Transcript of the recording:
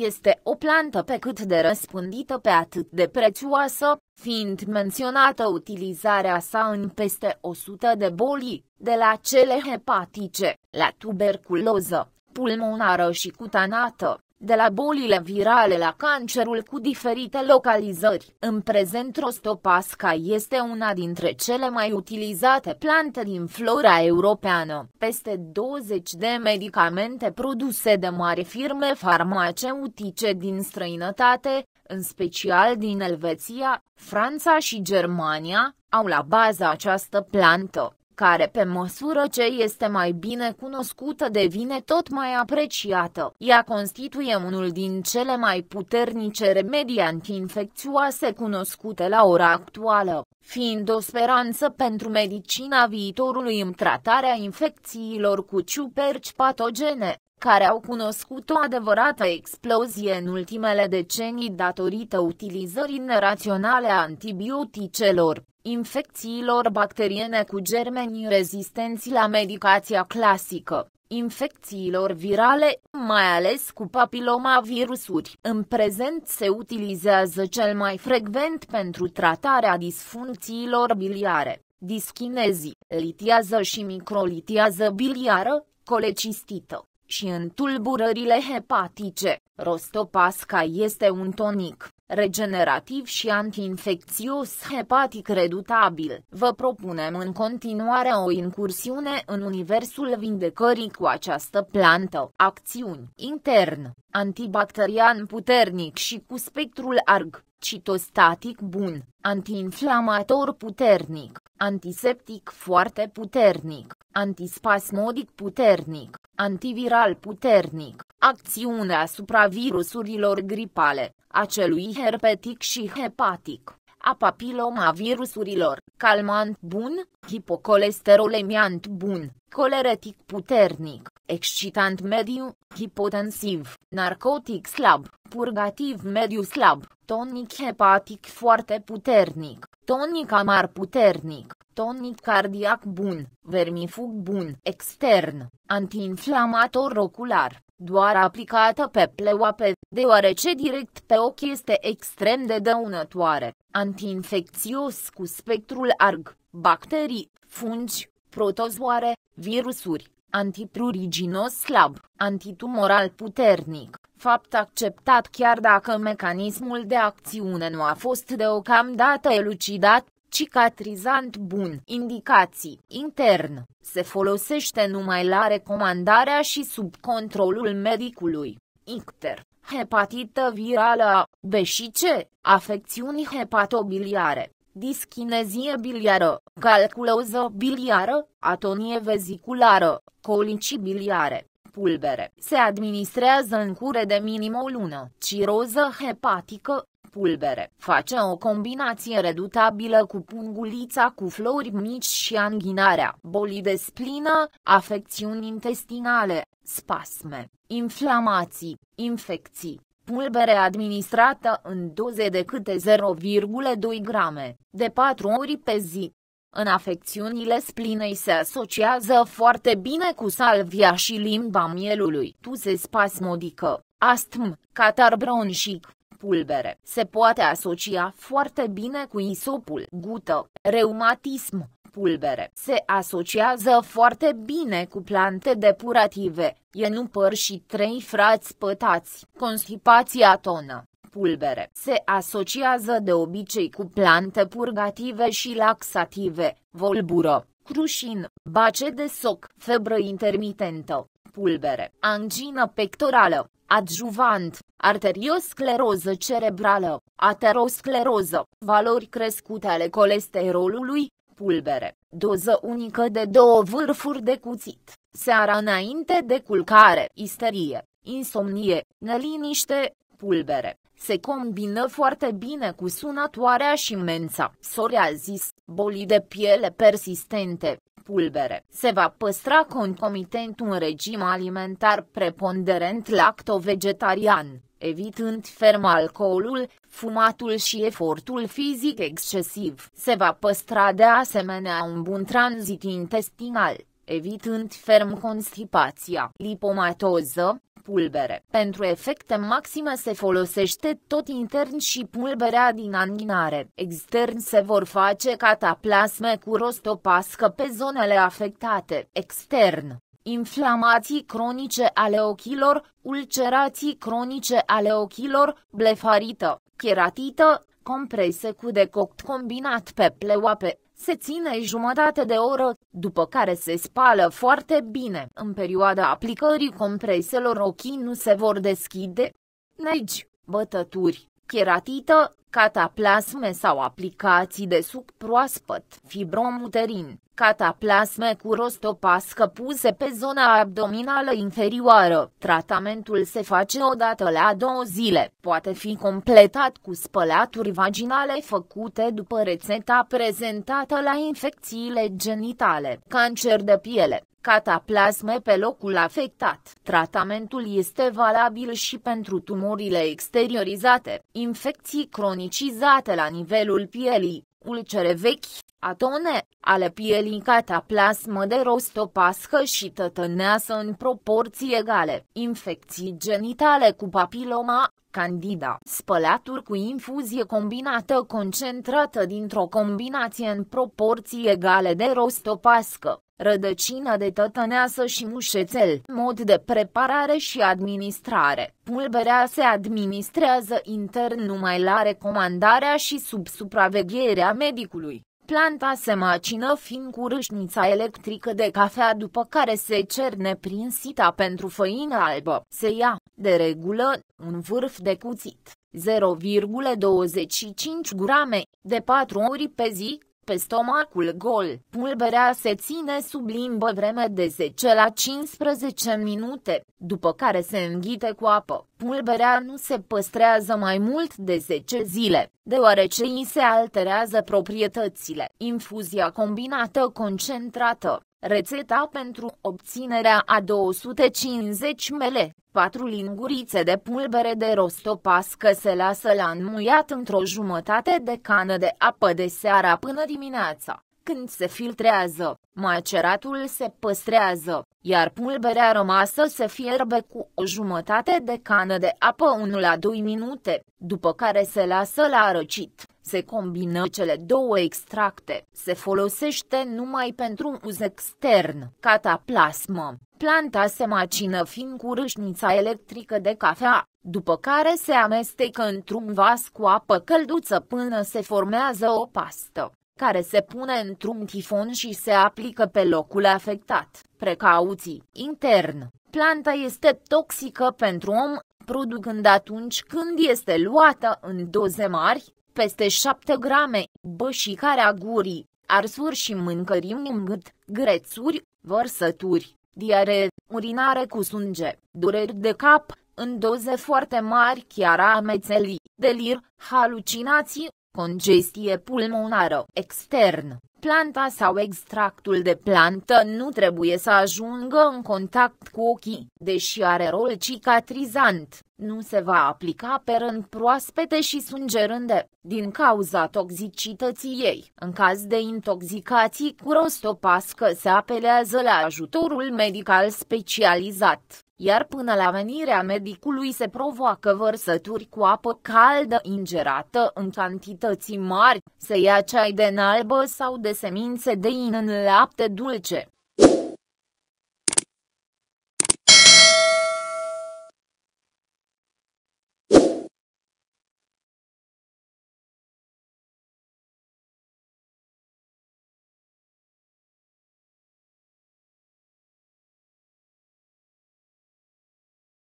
Este o plantă pe cât de răspândită pe atât de prețioasă, fiind menționată utilizarea sa în peste 100 de boli, de la cele hepatice, la tuberculoză, pulmonară și cutanată, de la bolile virale la cancerul cu diferite localizări. În prezent rostopasca este una dintre cele mai utilizate plante din flora europeană. Peste 20 de medicamente produse de mari firme farmaceutice din străinătate, în special din Elveția, Franța și Germania, au la bază această plantă care, pe măsură ce este mai bine cunoscută, devine tot mai apreciată. Ea constituie unul din cele mai puternice remedii antiinfecțioase cunoscute la ora actuală, fiind o speranță pentru medicina viitorului în tratarea infecțiilor cu ciuperci patogene care au cunoscut o adevărată explozie în ultimele decenii datorită utilizării neraționale a antibioticelor, infecțiilor bacteriene cu germeni rezistenți la medicația clasică, infecțiilor virale, mai ales cu papilomavirusuri. În prezent se utilizează cel mai frecvent pentru tratarea disfuncțiilor biliare, dischinezii, litiază și microlitiază biliară, colecistită, și în tulburările hepatice. Rostopasca este un tonic regenerativ și antiinfecțios hepatic redutabil. Vă propunem în continuare o incursiune în universul vindecării cu această plantă. Acțiuni intern, antibacterian puternic și cu spectrul arg, citostatic bun, antiinflamator puternic, antiseptic foarte puternic, antispasmodic puternic, antiviral puternic, acțiune asupra virusurilor gripale, acelui herpetic și hepatic, a papilomavirusurilor, calmant bun, hipocolesterolemiant bun, coleretic puternic, excitant mediu, hipotensiv, narcotic slab, purgativ mediu slab, tonic hepatic foarte puternic, tonic amar puternic, tonic cardiac bun, vermifug bun, extern, antiinflamator ocular, doar aplicată pe pleoape, deoarece direct pe ochi este extrem de dăunătoare, antiinfecțios cu spectrul arg, bacterii, fungi, protozoare, virusuri, antipruriginos slab, antitumoral puternic, fapt acceptat chiar dacă mecanismul de acțiune nu a fost deocamdată elucidat, cicatrizant bun. Indicații intern se folosește numai la recomandarea și sub controlul medicului. Icter, hepatită virală A, B și C, afecțiuni hepatobiliare, dischinezie biliară, calculoză biliară, atonie veziculară, colici biliare, pulbere. Se administrează în cure de minim o lună. Ciroză hepatică, pulbere. Face o combinație redutabilă cu pungulița cu flori mici și anghinarea, Boli de splină, afecțiuni intestinale, spasme, inflamații, infecții, pulbere administrată în doze de câte 0,2 grame, de 4 ori pe zi. În afecțiunile splinei se asociază foarte bine cu salvia și limba mielului, tuse spasmodică, astm, catar bronșic pulbere. Se poate asocia foarte bine cu isopul, gută, reumatism, pulbere. Se asociază foarte bine cu plante depurative, ienupăr și trei frați pătați, constipația tonă. Pulbere se asociază de obicei cu plante purgative și laxative, volbură, crușin, bace de soc, febră intermitentă, pulbere, angină pectorală, Adjuvant, arterioscleroză cerebrală, ateroscleroză, valori crescute ale colesterolului, pulbere, doză unică de două vârfuri de cuțit, seara înainte de culcare, isterie, insomnie, neliniște, pulbere. Se combină foarte bine cu sunătoarea și mența, psoriazis, boli de piele persistente, pulbere. Se va păstra concomitent un regim alimentar preponderent lacto-vegetarian, evitând ferm alcoolul, fumatul și efortul fizic excesiv. Se va păstra de asemenea un bun tranzit intestinal evitând ferm constipația, lipomatoză, pulbere. Pentru efecte maxime se folosește tot intern și pulberea din anghinare. Extern se vor face cataplasme cu rostopască pe zonele afectate. Extern inflamații cronice ale ochilor, ulcerații cronice ale ochilor, blefarită, cheratită, comprese cu decoct combinat pe pleoape se ține jumătate de oră, după care se spală foarte bine. În perioada aplicării compreselor ochii nu se vor deschide, negi, bătături, cheratită, cataplasme sau aplicații de suc proaspăt, fibromuterin cataplasme cu rostopască puse pe zona abdominală inferioară. Tratamentul se face odată la două zile. Poate fi completat cu spălaturi vaginale făcute după rețeta prezentată la infecțiile genitale, cancer de piele, cataplasme pe locul afectat. Tratamentul este valabil și pentru tumorile exteriorizate, infecții cronicizate la nivelul pielii, ulcere vechi, Atone, ale pielii cataplasmă de rostopască și tătăneasă în proporții egale. Infecții genitale cu papiloma, candida. Spălaturi cu infuzie combinată concentrată dintr-o combinație în proporții egale de rostopască rădăcină de tătăneasă și mușețel. Mod de preparare și administrare. Pulberea se administrează intern numai la recomandarea și sub supravegherea medicului. Planta se macină fiind cu râșnița electrică de cafea după care se cerne prin sita pentru făină albă. Se ia, de regulă, un vârf de cuțit, 0,25 grame, de 4 ori pe zi, pe stomacul gol. Pulberea se ține sub limbă vreme de 10 la 15 minute, după care se înghite cu apă. Pulberea nu se păstrează mai mult de 10 zile, deoarece îi se alterează proprietățile. Infuzia combinată concentrată Rețeta pentru obținerea a 250 ml, 4 lingurițe de pulbere de rostopască se lasă la înmuiat într-o jumătate de cană de apă de seara până dimineața. Când se filtrează, maceratul se păstrează, iar pulberea rămasă se fierbe cu o jumătate de cană de apă 1 la 2 minute, după care se lasă la răcit. Se combină cele două extracte, se folosește numai pentru uz extern, cataplasmă. Planta se macină fiind cu râșnița electrică de cafea, după care se amestecă într-un vas cu apă călduță până se formează o pastă care se pune într-un tifon și se aplică pe locul afectat. Precauții intern. Planta este toxică pentru om, producând atunci când este luată în doze mari, peste șapte grame, bășicarea gurii, arsuri și mâncări în gât, grețuri, vărsături, diare, urinare cu sânge, dureri de cap, în doze foarte mari chiar amețelii, delir, halucinații, congestie pulmonară extern, Planta sau extractul de plantă nu trebuie să ajungă în contact cu ochii, deși are rol cicatrizant, nu se va aplica pe rând proaspete și sângerânde, din cauza toxicității ei. În caz de intoxicații cu rostopască se apelează la ajutorul medical specializat iar până la venirea medicului se provoacă vărsături cu apă caldă ingerată în cantități mari, se ia ceai de nalbă sau de semințe de in în lapte dulce.